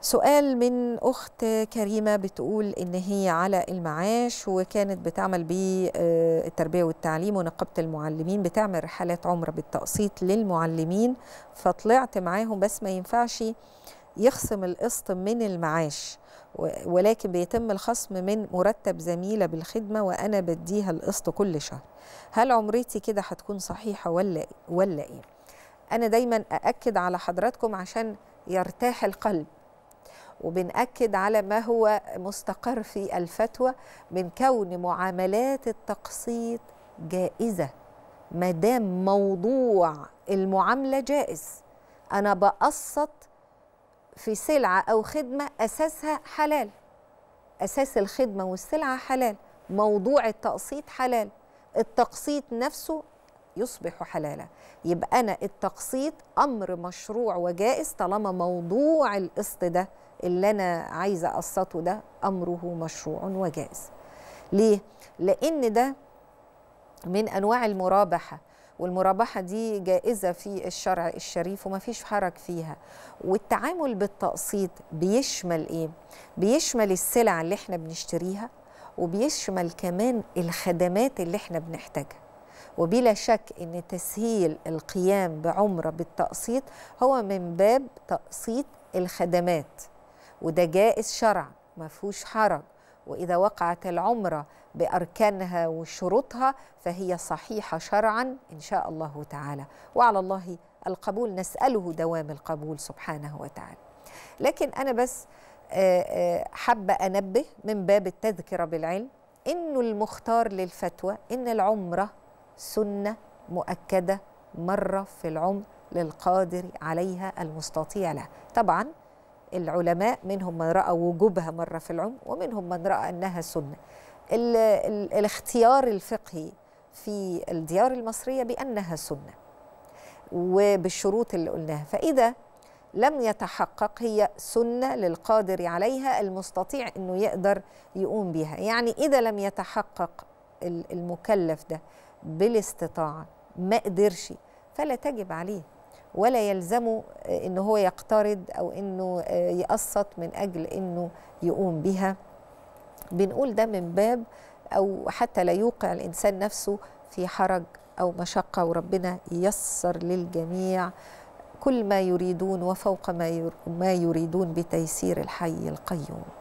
سؤال من أخت كريمة بتقول إن هي على المعاش وكانت بتعمل بالتربية آه، والتعليم ونقابة المعلمين بتعمل رحلات عمرة بالتقسيط للمعلمين فطلعت معاهم بس ما ينفعش يخصم القسط من المعاش ولكن بيتم الخصم من مرتب زميلة بالخدمة وأنا بديها القسط كل شهر هل عمرتي كده هتكون صحيحة ولا ولا إيه؟ أنا دايما أأكد على حضراتكم عشان يرتاح القلب وبنأكد على ما هو مستقر في الفتوى من كون معاملات التقسيط جائزة ما دام موضوع المعاملة جائز أنا بقسط في سلعة أو خدمة أساسها حلال أساس الخدمة والسلعة حلال موضوع التقسيط حلال التقسيط نفسه يصبح حلالا يبقى أنا التقسيط أمر مشروع وجائز طالما موضوع القسط ده اللي أنا عايزة أقسطه ده أمره مشروع وجائز ليه؟ لأن ده من أنواع المرابحة والمرابحة دي جائزة في الشرع الشريف وما فيش حرج فيها والتعامل بالتقسيط بيشمل إيه؟ بيشمل السلع اللي احنا بنشتريها وبيشمل كمان الخدمات اللي احنا بنحتاجها وبلا شك ان تسهيل القيام بعمره بالتقسيط هو من باب تقسيط الخدمات وده جائز شرع ما فيهوش حرج واذا وقعت العمره باركانها وشروطها فهي صحيحه شرعا ان شاء الله تعالى وعلى الله القبول نساله دوام القبول سبحانه وتعالى لكن انا بس آه، آه، حابه انبه من باب التذكره بالعلم انه المختار للفتوى ان العمره سنة مؤكدة مرة في العمر للقادر عليها المستطيع لها طبعا العلماء منهم من رأى وجوبها مرة في العمر ومنهم من رأى أنها سنة الاختيار الفقهي في الديار المصرية بأنها سنة وبالشروط اللي قلناها فإذا لم يتحقق هي سنة للقادر عليها المستطيع أنه يقدر يقوم بها يعني إذا لم يتحقق المكلف ده بالاستطاعة ما قدرش فلا تجب عليه ولا يلزمه آه، ان هو يقترض او انه آه، يقسط من اجل انه يقوم بها بنقول ده من باب او حتى لا يوقع الانسان نفسه في حرج او مشقه وربنا ييسر للجميع كل ما يريدون وفوق ما يريدون بتيسير الحي القيوم